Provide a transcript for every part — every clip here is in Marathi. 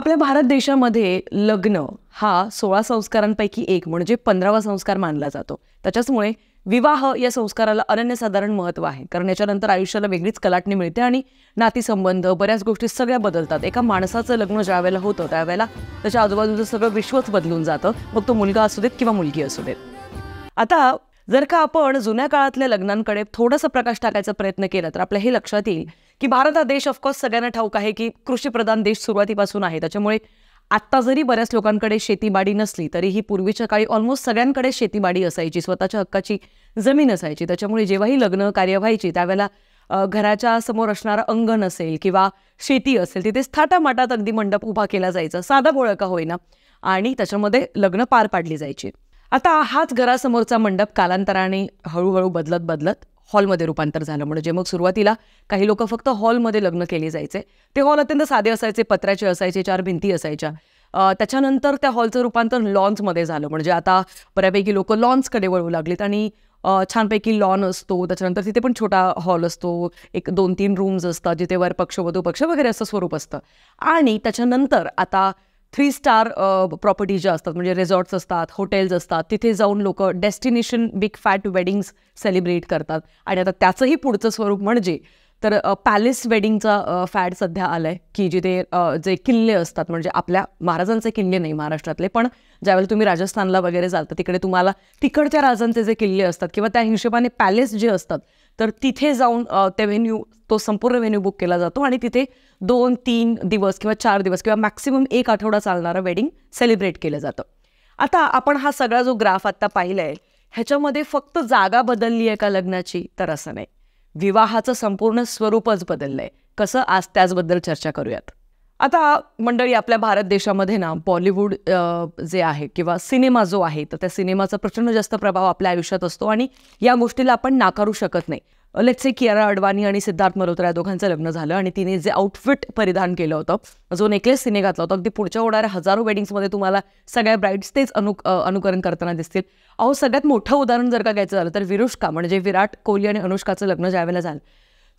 आपल्या भारत देशामध्ये लग्न हा सोळा संस्कारांपैकी एक म्हणजे पंधरावा संस्कार मानला जातो त्याच्याचमुळे विवाह या संस्काराला अनन्यसाधारण महत्त्व आहे कारण याच्यानंतर आयुष्याला वेगळीच कलाटणी मिळते आणि नातीसंबंध बऱ्याच गोष्टी सगळ्या बदलतात एका माणसाचं लग्न ज्या वेळेला होतं त्यावेळेला त्याच्या आजूबाजूचं सगळं विश्वच बदलून जातं मग तो मुलगा असू देत किंवा मुलगी असू देत आता जर का आपण जुन्या काळातल्या लग्नांकडे थोडासा प्रकाश टाकायचा प्रयत्न केला तर आपल्या हे लक्षात येईल की भारत हा देश ऑफकोर्स सगळ्यांना ठाऊक आहे की कृषीप्रधान देश सुरुवातीपासून आहे त्याच्यामुळे आत्ता जरी बऱ्याच लोकांकडे शेतीबाडी नसली तरीही पूर्वीच्या काळी ऑलमोस्ट सगळ्यांकडे शेतीबाडी असायची स्वतःच्या हक्काची जमीन असायची त्याच्यामुळे जेव्हाही लग्न कार्य व्हायची त्यावेळेला घराच्या समोर असणारं अंगण असेल किंवा शेती असेल तिथेच थाटामाटात अगदी मंडप उभा केला जायचा साधा बोळका होईना आणि त्याच्यामध्ये लग्न पार पाडली जायची आता हाच घरासमोरचा मंडप कालांतराने हळूहळू बदलत बदलत हॉलमध्ये रूपांतर झालं म्हणजे मग सुरुवातीला काही लोक फक्त हॉलमध्ये लग्न केले जायचे ते हॉल अत्यंत साधे असायचे पत्र्याचे असायचे चार भिंती असायच्या त्याच्यानंतर त्या हॉलचं रूपांतर लॉन्समध्ये झालं म्हणजे आता बऱ्यापैकी लोक लॉन्सकडे वळू लागलेत आणि छानपैकी लॉन असतो त्याच्यानंतर तिथे पण छोटा हॉल असतो एक दोन तीन रूम्स असतात जिथे वर पक्ष वधू पक्ष वगैरे असं स्वरूप असतं आणि त्याच्यानंतर आता थ्री स्टार प्रॉपर्टी ज्या असतात म्हणजे रिझॉर्ट्स असतात हॉटेल्स असतात तिथे जाऊन लोक destination big fat weddings celebrate करतात आणि आता त्याचंही पुढचं स्वरूप म्हणजे तर पॅलेस वेडिंगचा फॅड सध्या आलाय की जिथे जे किल्ले असतात म्हणजे आपल्या महाराजांचे किल्ले नाही महाराष्ट्रातले पण ज्यावेळेला तुम्ही राजस्थानला वगैरे जाता तिकडे तुम्हाला तिकडच्या राजांचे जे किल्ले असतात किंवा त्या हिशोबाने पॅलेस जे असतात तर तिथे जाऊन ते व्हेन्यू तो संपूर्ण व्हेन्यू बुक केला जातो आणि तिथे दोन तीन दिवस किंवा चार दिवस किंवा मॅक्सिमम एक आठवडा चालणारं वेडिंग सेलिब्रेट केलं जातं आता आपण हा सगळा जो ग्राफ आत्ता पाहिला आहे ह्याच्यामध्ये फक्त जागा बदलली आहे का लग्नाची तर असं नाही विवाहाचं संपूर्ण स्वरूपच बदललं आहे कसं आज त्याचबद्दल चर्चा करूयात आता मंडळी आपल्या भारत देशामध्ये ना बॉलिवूड जे आहे किंवा सिनेमा जो आहे तर त्या सिनेमाचा प्रचंड जास्त प्रभाव आपल्या आयुष्यात असतो आणि या गोष्टीला आपण नाकारू शकत नाही लेट्स से कियारा अडवाणी आणि सिद्धार्थ मल्होत्रा या दोघांचं लग्न झालं आणि तिने जे आउटफिट परिधान केलं होतं जो नेकलेस तिने घातला होता अगदी पुढच्या होणाऱ्या हजारो वेडिंग्समध्ये तुम्हाला सगळ्या ब्राईड्स तेच अनु अनुकरण करताना दिसतील अहो सगळ्यात मोठं उदाहरण जर का घ्यायचं झालं तर विरुष्का म्हणजे विराट कोहली आणि अनुष्काचं लग्न ज्यावेळेला झालं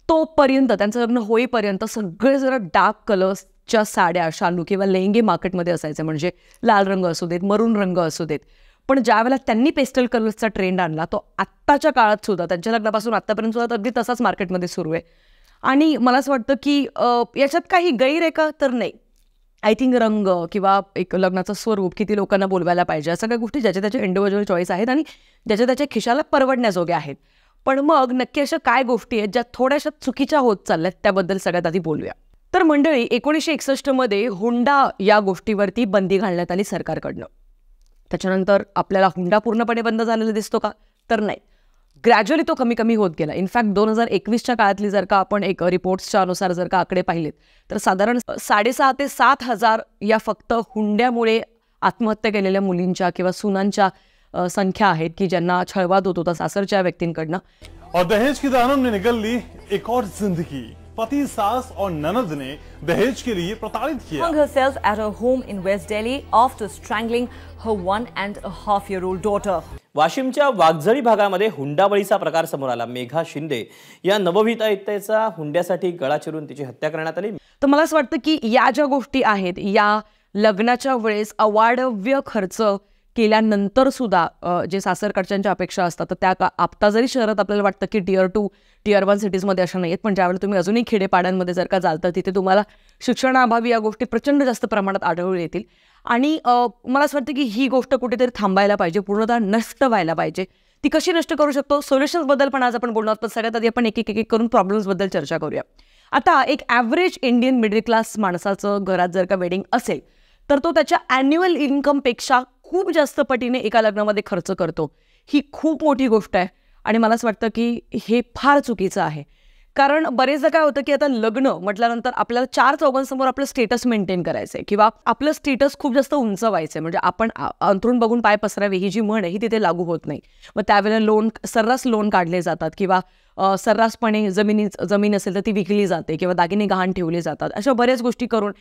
तोपर्यंत त्यांचं लग्न होईपर्यंत सगळे जरा डार्क कलर्स च्या साड्या शालू किंवा लेंगे मार्केटमध्ये असायचे म्हणजे लाल रंग असू देत मरून रंग असू देत पण वेळेला त्यांनी पेस्टल कलर्सचा ट्रेंड आणला तो आत्ताच्या काळात सुद्धा त्यांच्या लग्नापासून आत्तापर्यंत सुद्धा अगदी तसाच मार्केटमध्ये सुरू आहे आणि मला असं वाटतं की याच्यात काही गैर आहे का तर नाही आय थिंक रंग किंवा एक लग्नाचं स्वरूप किती लोकांना बोलवायला पाहिजे सगळ्या गोष्टी ज्याच्या त्याच्या इंडिव्हिज्युअल चॉईस आहेत आणि ज्याच्या त्याच्या खिशाला परवडण्याजोग्या आहेत पण मग नक्की अशा काय गोष्टी आहेत ज्या थोड्याशा चुकीच्या होत चालल्यात त्याबद्दल सगळ्यात आधी बोलूया तर मंडळी एकोणीसशे मध्ये हुंडा या गोष्टीवरती बंदी घालण्यात आली सरकारकडनं त्याच्यानंतर आपल्याला हुंडा पूर्णपणे बंद झालेला दिसतो का तर नाही ग्रॅज्युअली तो कमी कमी होत गेला इनफॅक्ट दोन हजार एकवीसच्या काळातली जर का आपण एक रिपोर्ट्सच्या अनुसार जर का आकडे पाहिलेत तर साधारण साडेसहा ते सात हजार या फक्त हुंड्यामुळे आत्महत्या केलेल्या मुलींच्या किंवा सुनांच्या संख्या आहेत की ज्यांना छळवाद होत होता सासरच्या व्यक्तींकडनं और दहेज की निकल ली एक और जिंदगी पति सास और ननद ने दहेज के लिए प्रताड़ित किया hung herself at her home in West Delhi after strangling her one and a half year old daughter. वाशिमच्या वाघझरी भागामध्ये हुंडाबळीचा प्रकार समोर आला मेघा शिंदे या नवविता हुंड्यासाठी गळा चिरून तिची हत्या करण्यात आली तर मला असं वाटतं की या ज्या गोष्टी आहेत या लग्नाच्या वेळेस अवाढव्य खर्च केल्यानंतर सुद्धा जे सासरकडच्यांच्या अपेक्षा असतात तर त्या का आत्ता जरी शहरात आपल्याला वाटतं की टिअर टू टिअर वन सिटीजमध्ये अशा नाहीत पण ज्यावेळेला तुम्ही अजूनही खेडेपाड्यांमध्ये जर का जाल तिथे तुम्हाला शिक्षणाअभावी या गोष्टी प्रचंड जास्त प्रमाणात आढळून येतील आणि मला असं वाटतं की ही गोष्ट कुठेतरी थांबायला पाहिजे पूर्णतः नष्ट व्हायला पाहिजे ती कशी नष्ट करू शकतो सोल्युशन्सबद्दल पण आज आपण बोलणार पण सगळ्यात आधी आपण एक एक एक करून प्रॉब्लेम्सबद्दल चर्चा करूया आता एक ॲव्हरेज इंडियन मिडल क्लास माणसाचं घरात जर का वेडिंग असेल तर तो त्याच्या ॲन्युअल इन्कमपेक्षा खूप जास्त पटीने एका लग्नामध्ये खर्च करतो ही खूप मोठी गोष्ट आहे आणि मला असं वाटतं की हे फार चुकीचं आहे कारण बरेचदा काय होतं की आता लग्न म्हटल्यानंतर आपल्याला चार चौघांसमोर आपलं स्टेटस मेंटेन करायचं आहे किंवा आपलं स्टेटस खूप जास्त उंचवायचं आहे म्हणजे आपण अंथरून बघून पाय पसरावे ही जी म्हण आहे ही तिथे लागू होत नाही मग त्यावेळेला लोन सर्रास लोन काढले जातात किंवा सर्रासपणे जमिनी जमीन असेल तर ती विकली जाते किंवा दागिने गहाण ठेवले जातात अशा बऱ्याच गोष्टी करून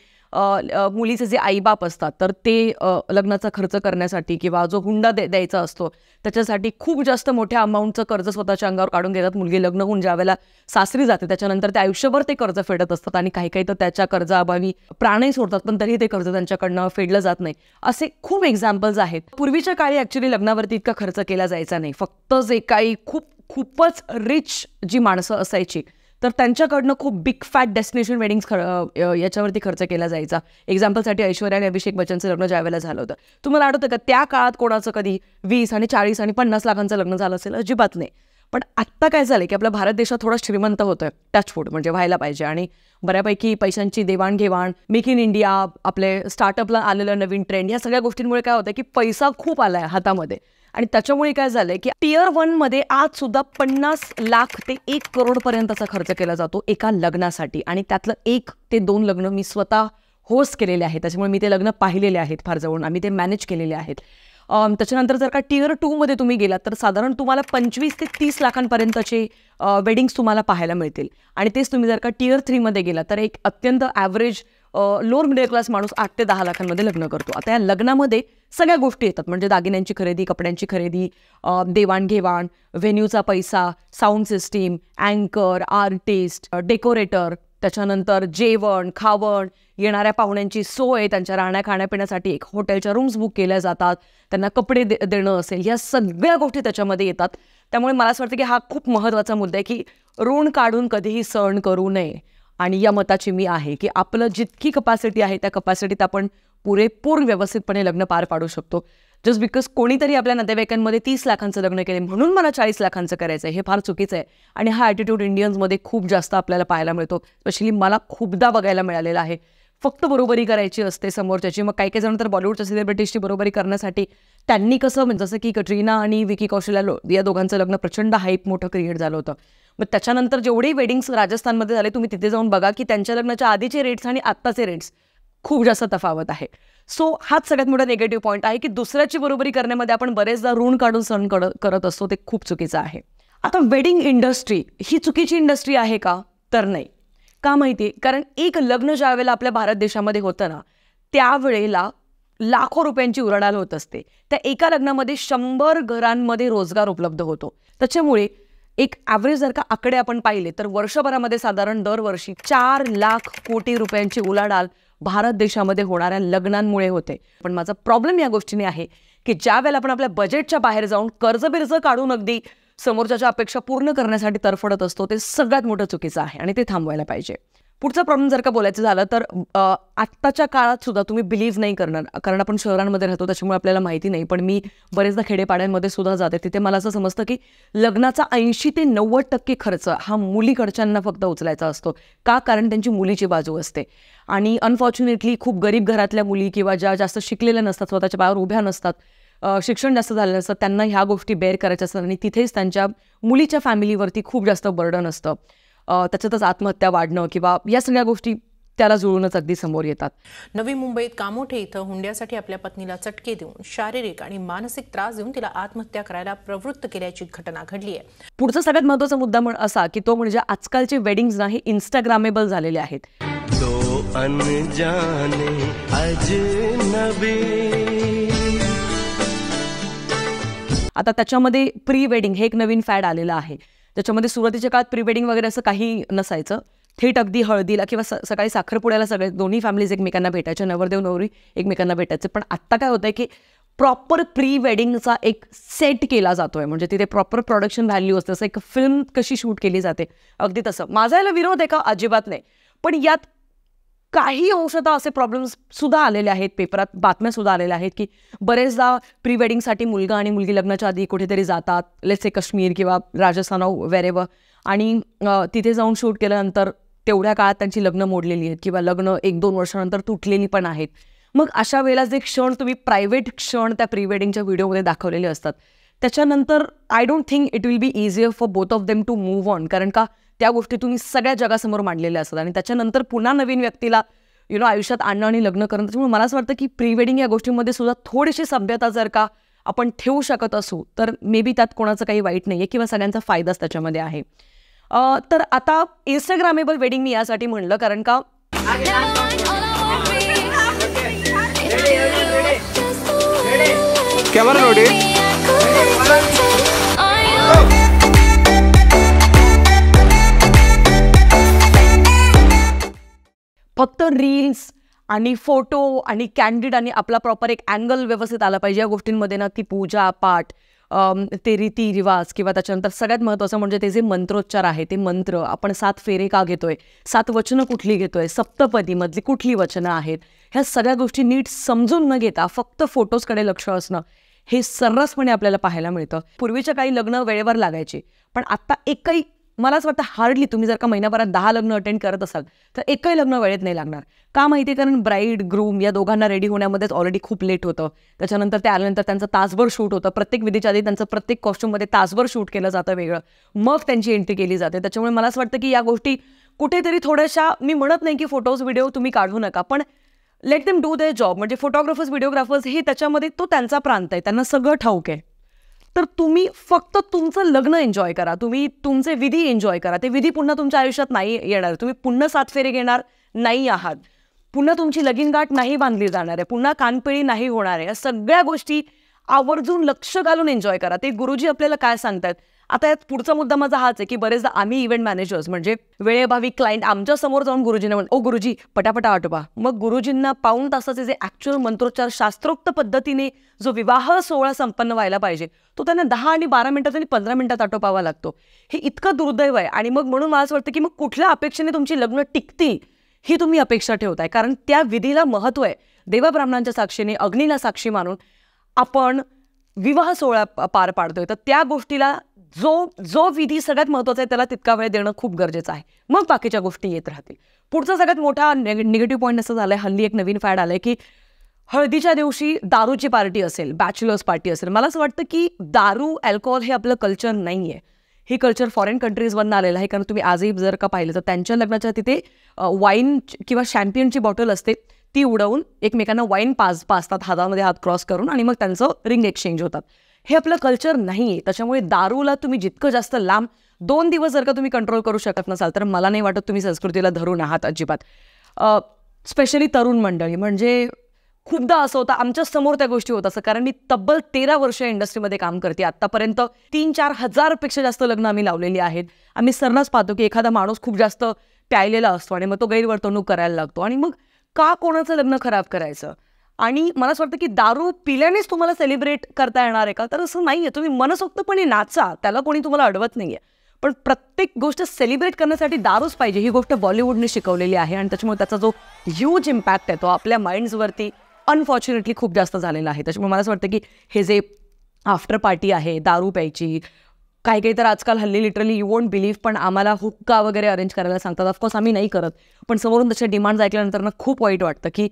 मुलीचे जे आईबाप असतात तर ते लग्नाचा खर्च करण्यासाठी किंवा जो हुंडा द्या द्यायचा असतो त्याच्यासाठी खूप जास्त मोठ्या अमाऊंटचं कर्ज स्वतःच्या अंगावर काढून घेतात मुलगी लग्न होऊन ज्या वेळेला सासरी जाते त्याच्यानंतर ते आयुष्यभर ते कर्ज फेडत असतात आणि काही काही तर त्याच्या कर्जाअभावी प्राणही सोडतात पण तरीही ते कर्ज त्यांच्याकडनं फेडलं जात नाही असे खूप एक्झाम्पल्स आहेत पूर्वीच्या काळी ॲक्च्युली लग्नावरती इतका खर्च केला जायचा नाही फक्त जे काही खूप खूपच रिच जी माणसं असायची तर त्यांच्याकडनं खूप बिग फॅट डेस्टिनेशन वेडिंग्स ख याच्यावरती खर्च केला जायचा एक्झाम्पलसाठी ऐश्वर्या आणि अभिषेक बच्चनचं लग्न ज्यावेळेला झालं होतं तुम्हाला आठवतं का त्या काळात कोणाचं कधी वीस आणि चाळीस आणि पन्नास लाखांचं लग्न झालं असेल अजिबात नाही पण आत्ता काय झालं की आपला भारत देशात थोडा श्रीमंत टच फूड म्हणजे व्हायला पाहिजे आणि बऱ्यापैकी पैशांची देवाणघेवाण मेक इन इंडिया आपले स्टार्टअपला आलेलं नवीन ट्रेंड या सगळ्या गोष्टींमुळे काय होतं की पैसा खूप आला आहे हातामध्ये आणि त्याच्यामुळे काय झालंय की टिअर वनमध्ये आज सुद्धा पन्नास लाख ते एक करोडपर्यंतचा खर्च केला जातो एका लग्नासाठी आणि त्यातलं एक ते दोन लग्न मी स्वतः होस्ट केलेले आहेत त्याच्यामुळे मी ते लग्न पाहिलेले आहेत फार जवळून आम्ही ते मॅनेज केलेले आहेत त्याच्यानंतर जर का टिअर टूमध्ये तुम्ही गेलात तर साधारण तुम्हाला पंचवीस ते तीस लाखांपर्यंतचे वेडिंग्स तुम्हाला पाहायला मिळतील आणि तेच तुम्ही जर का टिअर थ्रीमध्ये गेला तर एक अत्यंत ॲव्हरेज लोअर मिडल क्लास माणूस आठ ते दहा लाखांमध्ये लग्न करतो आता या लग्नामध्ये सगळ्या गोष्टी येतात म्हणजे दागिन्यांची खरेदी कपड्यांची खरेदी देवाणघेवाण व्हेन्यूचा पैसा साऊंड सिस्टीम अँकर आर्टिस्ट डेकोरेटर त्याच्यानंतर जेवण खावण येणाऱ्या पाहुण्यांची सोय त्यांच्या राहण्या खाण्यापिण्यासाठी एक हॉटेलच्या रूम्स बुक केल्या जातात त्यांना कपडे दे देणं असेल या सगळ्या गोष्टी त्याच्यामध्ये येतात त्यामुळे मला असं वाटतं की हा खूप महत्त्वाचा मुद्दा आहे की ऋण काढून कधीही सण करू नये आणि या मताची मी आहे की आपलं जितकी कपॅसिटी आहे त्या कपॅसिटीत आपण पुरेपूर व्यवस्थितपणे लग्न पार पाडू शकतो जस्ट बिकॉज कोणीतरी आपल्या नातेवाईकांमध्ये तीस लाखांचं लग्न केले म्हणून मला चाळीस लाखांचं करायचं आहे हे फार चुकीचं आहे आणि हा ॲटिट्यूड इंडियन्समध्ये खूप जास्त आपल्याला पाहायला मिळतो स्पेशली मला खूपदा बघायला मिळालेला आहे फक्त बरोबरी करायची असते समोरच्याची मग काही काही जण तर बॉलिवूडच्या सेलिब्रिटीजची बरोबरी करण्यासाठी त्यांनी कसं म्हणजे जसं की कटरीना आणि विकी कौशल्या लो या दोघांचं लग्न प्रचंड हाईप मोठं क्रिएट झालं होतं मग त्याच्यानंतर जेवढे वेडिंग्स राजस्थानमध्ये झाले तुम्ही तिथे जाऊन बघा की त्यांच्या लग्नाच्या आधीचे रेट्स आणि आत्ताचे रेट्स खूप जास्त तफावत आहे सो हाच सगळ्यात मोठा निगेटिव्ह पॉईंट आहे की दुसऱ्याची बरोबरी करण्यामध्ये आपण बरेचदा ऋण काढून सण करत असतो ते खूप चुकीचं आहे आता वेडिंग इंडस्ट्री ही चुकीची इंडस्ट्री आहे का तर नाही का माहिती कारण एक लग्न ज्यावेळेला आपल्या भारत देशामध्ये होतं ना त्यावेळेला लाखो रुपयांची उलाढाल होत असते त्या एका लग्नामध्ये शंभर घरांमध्ये रोजगार उपलब्ध होतो त्याच्यामुळे एक ॲव्हरेज जर का आकडे आपण पाहिले तर वर्षभरामध्ये साधारण दरवर्षी चार लाख कोटी रुपयांची उलाढाल भारत देशामध्ये होणाऱ्या लग्नांमुळे होते पण माझा प्रॉब्लेम या गोष्टीने आहे की ज्या वेळेला आपण आपल्या बजेटच्या बाहेर जाऊन कर्ज बिर्ज काढून अगदी समोरच्याच्या अपेक्षा पूर्ण करण्यासाठी तरफडत असतो ते सगळ्यात मोठं चुकीचं आहे आणि ते थांबवायला पाहिजे पुढचा प्रॉब्लेम जर का बोलायचं झालं तर आत्ताच्या काळात सुद्धा तुम्ही बिलीव्ह नाही करणार कारण आपण शहरांमध्ये राहतो त्याच्यामुळे आपल्याला माहिती नाही पण मी बरेचदा खेडेपाड्यांमध्ये सुद्धा जाते तिथे मला असं समजतं की लग्नाचा ऐंशी ते नव्वद टक्के खर्च हा मुलीकडच्यांना फक्त उचलायचा असतो का कारण त्यांची मुलीची बाजू असते आणि अनफॉर्च्युनेटली खूप गरीब घरातल्या मुली किंवा ज्या जास्त शिकलेल्या नसतात स्वतःच्या पायावर उभ्या नसतात शिक्षण जास्त झालेलं असतं त्यांना ह्या गोष्टी बेअर करायच्या असतात आणि तिथेच त्यांच्या मुलीच्या फॅमिलीवरती खूप जास्त बर्डन असतं त्याच्यातच आत्महत्या वाढणं किंवा या सगळ्या गोष्टी त्याला जुळूनच अगदी समोर येतात नवी मुंबईत कामोठे इथं हुंड्यासाठी आपल्या पत्नीला चटके देऊन शारीरिक आणि मानसिक त्रास देऊन तिला आत्महत्या करायला प्रवृत्त केल्याची घटना घडली आहे पुढचा सगळ्यात महत्वाचा मुद्दा असा की तो म्हणजे आजकालचे वेडिंग ना हे इन्स्टाग्रामेबल झालेले आहेत आता त्याच्यामध्ये प्री वेडिंग हे एक नवीन फॅड आलेलं आहे ज्याच्यामध्ये सुरुवातीच्या काळात प्री वेडिंग वगैरे असं काही नसायचं थेट अगदी हळदीला किंवा स सकाळी साखरपुड्याला सगळे दोन्ही फॅमिलीज एकमेकांना भेटायच्या नवरदेव नवरी एकमेकांना भेटायचे पण आत्ता काय होतं आहे की प्रॉपर प्री वेडिंगचा एक सेट केला जातो आहे म्हणजे तिथे प्रॉपर प्रोडक्शन व्हॅल्यू असते असं एक फिल्म कशी शूट केली जाते अगदी तसं माझा याला विरोध आहे का अजिबात नाही पण यात काही अंशतः असे प्रॉब्लेम्स सुद्धा आलेले आहेत पेपरात बातम्या सुद्धा आलेल्या आहेत की बरेचदा प्री वेडिंगसाठी मुलगा आणि मुलगी लग्नाच्या आधी कुठेतरी जातात लेट्स से काश्मीर किंवा राजस्थान वेरेवर आणि तिथे जाऊन शूट केल्यानंतर तेवढ्या काळात त्यांची लग्न मोडलेली आहेत किंवा लग्न एक दोन वर्षानंतर तुटलेली पण आहेत मग अशा वेळेला जे क्षण तुम्ही प्रायव्हेट क्षण त्या प्री वेडिंगच्या व्हिडिओमध्ये दाखवलेले असतात त्याच्यानंतर I don't think it will be easier for both of them to move on कारण का त्या गोष्टी तुम्ही सगळ्या जगासमोर मांडलेल्या असतात आणि त्याच्यानंतर पुन्हा नवीन व्यक्तीला यु नो आयुष्यात आणणं आणि लग्न करणं त्याच्यामुळे मला असं वाटतं की प्री वेडिंग या गोष्टीमध्ये सुद्धा थोडीशी सभ्यता जर का आपण ठेवू शकत असू तर मे बी त्यात कोणाचं काही वाईट नाही आहे किंवा सगळ्यांचा फायदाच त्याच्यामध्ये आहे तर आता इंस्टाग्रामेबल वेडिंग मी यासाठी म्हणलं कारण का कॅमेरा फक्त रील्स आणि फोटो आणि कॅन्डिड आणि आपला प्रॉपर एक अँगल व्यवस्थित आला पाहिजे या गोष्टींमध्ये ना ती पूजा पाठ ते रीती रिवाज किंवा त्याच्यानंतर सगळ्यात महत्त्वाचं म्हणजे ते जे मंत्रोच्चार आहे ते मंत्र आपण सात फेरे का घेतोय सात वचनं कुठली घेतोय सप्तपदीमधली कुठली वचनं आहेत ह्या सगळ्या गोष्टी नीट समजून न घेता फक्त फोटोजकडे लक्ष असणं हे सर्रासपणे आपल्याला पाहायला मिळतं पूर्वीच्या काही लग्न वेळेवर लागायची पण आत्ता एकही मला असं वाटतं हार्डली तुम्ही जर का महिनाभरात दहा लग्न अटेंड करत असाल तर एकही लग्न वेळेत नाही लागणार का माहिती कारण ब्राईड ग्रूम या दोघांना रेडी होण्यामध्येच ऑलरेडी खूप लेट होतं त्याच्यानंतर ते आल्यानंतर त्यांचं तासभर शूट होतं प्रत्येक विधीच्या आधी त्यांचं प्रत्येक कॉस्ट्यूममध्ये तासभर शूट केलं जातं वेगळं मग त्यांची एंट्री केली जाते त्याच्यामुळे मला असं वाटतं की या गोष्टी कुठेतरी थोड्याशा मी म्हणत नाही की फोटोज व्हिडिओ तुम्ही काढू नका पण let them do the job म्हणजे फोटोग्राफर्स व्हिडिओग्राफर्स हे त्याच्यामध्ये तो त्यांचा प्रांत आहे त्यांना सगळं ठाऊक आहे तर तुम्ही फक्त तुमचं लग्न एन्जॉय करा तुम्ही तुमचे विधी एन्जॉय करा ते विधी पुन्हा तुमच्या आयुष्यात नाही येणार तुम्ही पुन्हा सात फेरे घेणार नाही आहात पुन्हा तुमची लगीन गाठ नाही बांधली जाणार आहे पुन्हा कानपिळी नाही होणार आहे या सगळ्या गोष्टी आवर्जून लक्ष घालून एन्जॉय करा ते गुरुजी आपल्याला काय सांगतात आता यात पुढचा मुद्दा माझा हाच आहे की बरेचदा आम्ही इव्हेंट मॅनेजर्स म्हणजे वेळेभावी क्लायंट आमच्या समोर जाऊन गुरुजींना म्हणतो ओ गुरुजी पटापटा आटोपा मग गुरुजींना पाऊन तासाचे जे ॲक्च्युअल मंत्रोच्चार शास्त्रोक्त पद्धतीने जो विवाह सोहळा संपन्न व्हायला पाहिजे तो त्यांना दहा आणि बारा मिनिटात आणि पंधरा मिनिटात आटोपावा लागतो हे इतकं दुर्दैव आहे आणि मग म्हणून मला असं वाटतं की मग कुठल्या अपेक्षेने तुमची लग्न टिकतील ही तुम्ही अपेक्षा ठेवताय कारण त्या विधीला महत्त्व आहे देवाब्राह्मणांच्या साक्षीने अग्नीला साक्षी मानून आपण विवाह सोहळा पार पाडतोय तर त्या गोष्टीला जो जो विधी सगळ्यात महत्वाचा आहे त्याला तितका वेळ देणं खूप गरजेचं आहे मग बाकीच्या गोष्टी येत राहतील पुढचा सगळ्यात मोठा निगेटिव्ह पॉईंट असं झाला हल्ली एक नवीन फॅड आलाय की हळदीच्या दिवशी दारूची पार्टी असेल बॅचलर्स पार्टी असेल मला असं वाटतं की दारू अल्कोहोल हे आपलं कल्चर नाही आहे हे कल्चर फॉरेन कंट्रीजवरून आलेलं आहे कारण तुम्ही आजही जर का पाहिलं तर त्यांच्या लग्नाच्या तिथे वाईन किंवा शॅम्पियनची बॉटल असते ती उडवून एकमेकांना वाईन पास पासतात हातामध्ये हात क्रॉस करून आणि मग त्यांचं रिंग एक्सचेंज होतात हे आपलं कल्चर नाही आहे त्याच्यामुळे दारूला तुम्ही जितकं जास्त लांब दोन दिवस जर का तुम्ही कंट्रोल करू शकत नसाल तर मला नाही वाटत तुम्ही संस्कृतीला धरून आहात अजिबात स्पेशली तरुण मंडळी म्हणजे खूपदा असं होतं आमच्या समोर त्या गोष्टी होत असं कारण मी तब्बल तेरा वर्ष इंडस्ट्रीमध्ये काम करते आत्तापर्यंत तीन चार हजारपेक्षा जास्त लग्न आम्ही लावलेली आहेत आम्ही सरनाच पाहतो की एखादा माणूस खूप जास्त प्यायलेला असतो आणि मग तो गैरवर्तवणूक करायला लागतो आणि मग का कोणाचं लग्न खराब करायचं आणि मला असं वाटतं की दारू पिल्यानेच तुम्हाला सेलिब्रेट करता येणार आहे का तर असं नाही आहे तुम्ही मनसोक्तपणे नाचा त्याला कोणी तुम्हाला अडवत नाही आहे पण प्रत्येक गोष्ट सेलिब्रेट करण्यासाठी दारूच पाहिजे ही गोष्ट बॉलिवूडने शिकवलेली आहे आणि त्याच्यामुळे त्याचा जो ह्यूज इम्पॅक्ट आहे तो आपल्या माइंड्सवरती अनफॉर्च्युनेटली खूप जास्त झालेला आहे त्याच्यामुळे मला असं वाटतं की हे जे आफ्टर पार्टी आहे दारू प्यायची काही काही तर आजकाल हल्ली लिटरली यू वोंट बिलीव्ह पण आम्हाला हुक्का वगैरे अरेंज करायला सांगतात ऑफकोर्स आम्ही नाही करत पण समोरून तशा डिमांड ऐकल्यानंतर ना खूप वाईट वाटतं की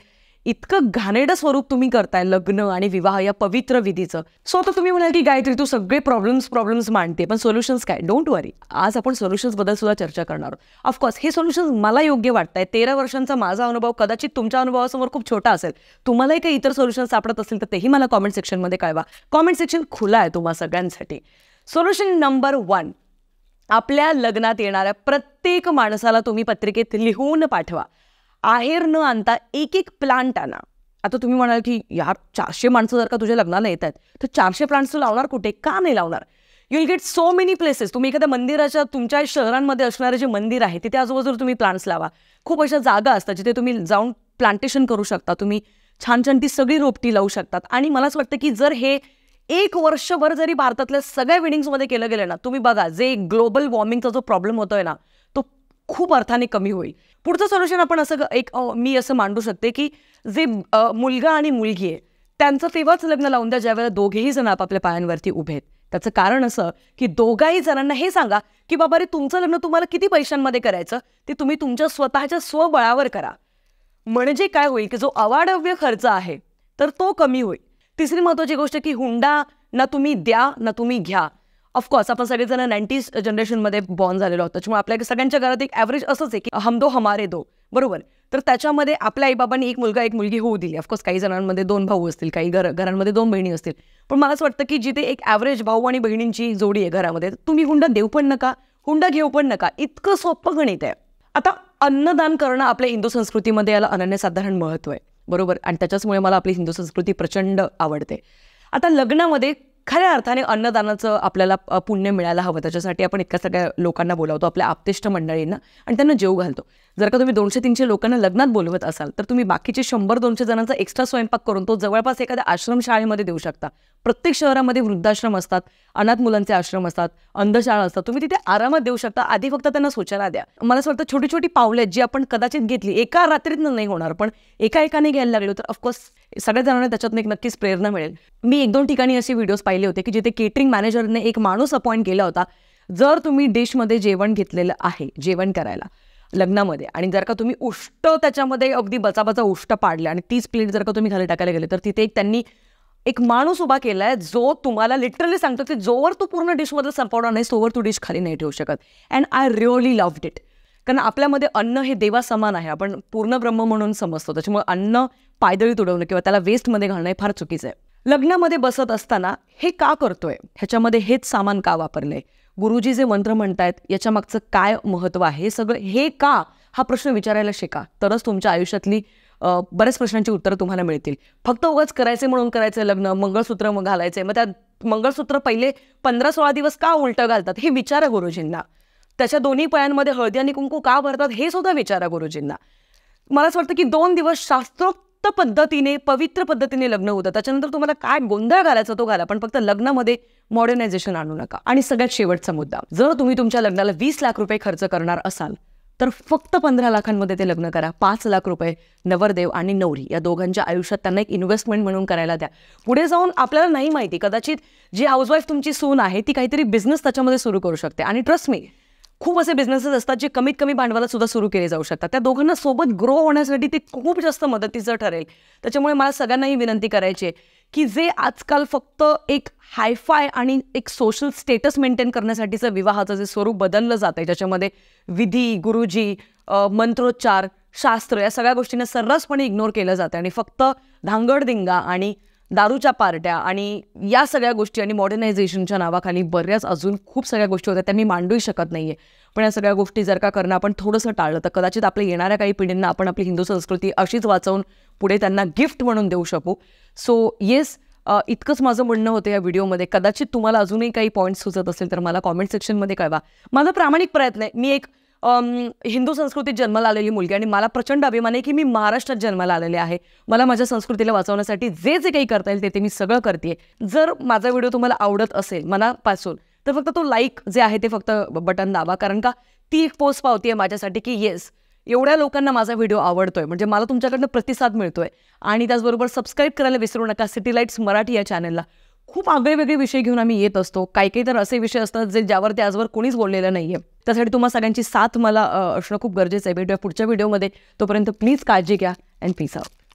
इतकं घाणेडं स्वरूप तुम्ही करताय लग्न आणि विवाह या पवित्र विधीचं सो आता तुम्ही म्हणाल की गायत्री तू सगळे प्रॉब्लेम्स प्रॉब्लेम्स मांडते पण सोल्युशन्स काय डोंट वरी आज आपण बद्दल सुद्धा चर्चा करणार ऑफकोर्स हे सोल्युशन्स मला योग्य वाटत आहे तेरा वर्षांचा माझा अनुभव कदाचित तुमच्या अनुभवासमोर खूप छोटा असेल तुम्हालाही काही इतर सोल्युशन सापडत असेल तर तेही मला कॉमेंट सेक्शनमध्ये कळवा कॉमेंट सेक्शन खुला आहे तुम्हा सगळ्यांसाठी सोल्युशन नंबर वन आपल्या लग्नात येणाऱ्या प्रत्येक माणसाला तुम्ही पत्रिकेत लिहून पाठवा आहेर न आणता एक एक प्लांट आणा आता तुम्ही म्हणाल की यार चारशे माणसं जर का तुझ्या लग्नाला येत आहेत तर चारशे प्लांट्स तू लावणार कुठे का नाही लावणार you will get so many places तुम्ही एखाद्या मंदिराच्या तुमच्या शहरांमध्ये असणारे जे मंदिर आहे तिथे आजूबाजूला तुम्ही प्लांट्स लावा खूप अशा जागा असतात जिथे तुम्ही जाऊन प्लांटेशन करू शकता तुम्ही छान छान ती सगळी रोपटी लावू शकतात आणि मला असं वाटतं की जर हे एक वर्षभर जरी भारतातल्या सगळ्या वेडिंग्समध्ये केलं गेलं ना तुम्ही बघा जे ग्लोबल वॉर्मिंगचा जो प्रॉब्लेम होतोय ना तो खूप अर्थाने कमी होईल पुढचं सोल्युशन आपण असं एक मी असं मांडू शकते की जे मुलगा आणि मुलगी आहे त्यांचं तेव्हाच लग्न लावून द्या ज्यावेळेला दोघेही जण आपापल्या पायांवरती उभे आहेत त्याचं कारण असं की दोघाही जणांना हे सांगा की बाबा रे तुमचं लग्न तुम्हाला किती पैशांमध्ये करायचं ते तुम्ही तुमच्या स्वतःच्या स्वबळावर करा म्हणजे काय होईल की जो अवाढव्य खर्च आहे तर तो कमी होईल तिसरी महत्त्वाची गोष्ट की हुंडा ना तुम्ही द्या ना तुम्ही घ्या ऑफकोर्स आपण सगळेजण नाईन्टीज जनरेशनमध्ये बॉर्न झालेलो होतो त्याच्यामुळे आपल्या सगळ्यांच्या घरात एक ॲव्हरेज असंच आहे की हम दो हमारे दो बरोबर तर त्याच्यामध्ये आपल्या आईबाबांनी एक मुलगा एक मुलगी होऊ दिली ऑफकोर्स काही जणांमध्ये दोन भाऊ असतील काही घर घरांमध्ये दोन बहिणी असतील पण मला असं वाटतं की जिथे एक ॲव्हरेज भाऊ आणि बहिणींची जोडी आहे घरामध्ये तुम्ही हुंडा देऊ पण नका हुंडा घेऊ पण नका इतकं सोपं गणित आहे आता अन्नदान करणं आपल्या हिंदू संस्कृतीमध्ये याला अनन्यसाधारण महत्त्व आहे बरोबर आणि त्याच्याचमुळे मला आपली हिंदू संस्कृती प्रचंड आवडते आता लग्नामध्ये खऱ्या अर्थाने अन्नदानाचं आपल्याला पुण्य मिळायला हवं त्याच्यासाठी आपण इतक्या सगळ्या लोकांना बोलावतो आपल्या आपतेष्ट मंडळींना आणि त्यांना जेव घालतो जर का तुम्ही दोनशे तीनशे लोकांना लग्नात बोलवत असाल तर तुम्ही बाकीचे शंभर दोनशे जणांचा एक्स्ट्रा स्वयंपाक करून तो जवळपास एखाद्या आश्रमशाळेमध्ये देऊ शकता प्रत्येक शहरामध्ये वृद्धाश्रम असतात अनाथ मुलांचे आश्रम असतात अंधशाळा असतात तुम्ही तिथे आरामात देऊ शकता आधी फक्त त्यांना सूचना द्या मला असं वाटतं छोटी छोटी पावलं आहेत जी आपण कदाचित घेतली एका रात्रीतनं नाही होणार पण एका एकाने घ्यायला लागलो तर ऑफकोर्स सगळ्या जणांना त्याच्यातून एक नक्कीच प्रेरणा मिळेल मी एक दोन ठिकाणी असे व्हिडिओज पाहिले होते की जिथे केटरिंग मॅनेजरने एक माणूस अपॉइंट केला होता जर तुम्ही डिशमध्ये जेवण घेतलेलं आहे जेवण करायला लग्नामध्ये आणि जर का तुम्ही उष्ट त्याच्यामध्ये अगदी बचाबचा उष्ट पाडले आणि तीच प्लेट जर का तुम्ही खाली टाकायला गेले तर तिथे एक त्यांनी एक माणूस उभा केलाय जो तुम्हाला लिटरली सांगतो की जोवर तू पूर्ण डिशमध्ये संपवणार नाही तोवर तू डिश खाली नाही ठेवू शकत and I really loved it कारण आपल्यामध्ये अन्न हे देवा समान आहे आपण पूर्ण ब्रह्म म्हणून समजतो त्याच्यामुळे अन्न पायदळी तुडवणं किंवा त्याला वेस्टमध्ये घालणं हे फार चुकीचं आहे लग्नामध्ये बसत असताना हे का करतोय ह्याच्यामध्ये हेच सामान का वापरलंय गुरुजी जे मंत्र म्हणतायत याच्या मागचं काय महत्त्व आहे हे सगळं हे का हा प्रश्न विचारायला शिका तरच तुमच्या आयुष्यातली बऱ्याच प्रश्नांची उत्तरं तुम्हाला मिळतील फक्त उगाच करायचे म्हणून करायचं लग्न मंगळसूत्र मग घालायचे मग त्या मंगळसूत्र पहिले पंधरा सोळा दिवस का उलटं घालतात हे विचारा गुरुजींना त्याच्या दोन्ही पायांमध्ये हळदी आणि कुंकू का भरतात हे सुद्धा विचारा गुरुजींना मला असं वाटतं की दोन दिवस शास्त्रोक्त पद्धतीने पवित्र पद्धतीने लग्न होतं त्याच्यानंतर तुम्हाला काय गोंधळ घालायचा तो घाला पण फक्त लग्नामध्ये मॉडर्नायझेशन आणू नका आणि सगळ्यात शेवटचा मुद्दा जर तुम्ही तुमच्या लग्नाला वीस लाख रुपये खर्च करणार असाल तर फक्त पंधरा लाखांमध्ये ते लग्न करा पाच लाख रुपये नवरदेव आणि नवरी या दोघांच्या आयुष्यात त्यांना एक इन्व्हेस्टमेंट म्हणून करायला द्या पुढे जाऊन आपल्याला नाही माहिती कदाचित जी हाऊसवाईफ तुमची सून आहे ती काहीतरी बिझनेस त्याच्यामध्ये सुरू करू शकते आणि ट्रस्ट मी खूप असे बिझनेसेस असतात जे कमीत कमी भांडवलात सुद्धा सुरू केले जाऊ शकतात त्या दोघांना सोबत ग्रो होण्यासाठी ते खूप जास्त मदतीचं ठरेल त्याच्यामुळे मला सगळ्यांनाही विनंती करायची आहे की जे आजकाल फक्त एक हायफाय आणि एक सोशल स्टेटस मेंटेन करण्यासाठीचं विवाहाचं जे स्वरूप बदललं जात आहे ज्याच्यामध्ये विधी गुरुजी मंत्रोच्चार शास्त्र या सगळ्या गोष्टींना सर्रासपणे इग्नोर केलं जातं आणि फक्त धांगडदिंगा आणि दारूच्या पार्ट्या आणि या सगळ्या गोष्टी आणि मॉडर्नायझेशनच्या नावाखाली बऱ्याच अजून खूप सगळ्या गोष्टी होत्या त्या मी मांडूही शकत नाही आहे पण या सगळ्या गोष्टी जर का करणं आपण थोडंसं टाळलं तर कदाचित आपल्या येणाऱ्या काही पिढींना आपण आपली हिंदू संस्कृती अशीच वाचवून पुढे त्यांना गिफ्ट म्हणून देऊ शकू सो येस इतकंच माझं म्हणणं होतं या व्हिडिओमध्ये कदाचित तुम्हाला अजूनही काही पॉईंट्स सुचत असेल तर मला कॉमेंट सेक्शनमध्ये कळवा माझा प्रामाणिक प्रयत्न आहे मी एक हिंदू संस्कृतीत जन्माला आलेली मुलगी आणि मला प्रचंड अभिमान आहे की मी महाराष्ट्रात जन्माला आलेले आहे मला माझ्या संस्कृतीला वाचवण्यासाठी जे जे काही करता येईल ते ते मी सगळं करते जर माझा व्हिडिओ तुम्हाला आवडत असेल मनापासून तर फक्त तो लाईक जे आहे ते फक्त बटन दाबा कारण का ती एक पोस्ट पावती आहे माझ्यासाठी की येस एवढ्या लोकांना माझा व्हिडिओ आवडतोय म्हणजे मला तुमच्याकडनं प्रतिसाद मिळतोय आणि त्याचबरोबर सबस्क्राईब करायला विसरू नका सिटी लाईट्स मराठी या चॅनलला खूप आगळेवेगळे विषय घेऊन आम्ही येत असतो काही काही तर असे विषय असतात जे ते आजवर कोणीच बोललेलं नाही आहे त्यासाठी तुम्हाला सगळ्यांची साथ मला असणं खूप गरजेचं आहे भेटूया पुढच्या व्हिडिओमध्ये तोपर्यंत प्लीज काळजी घ्या अँड पीस आउट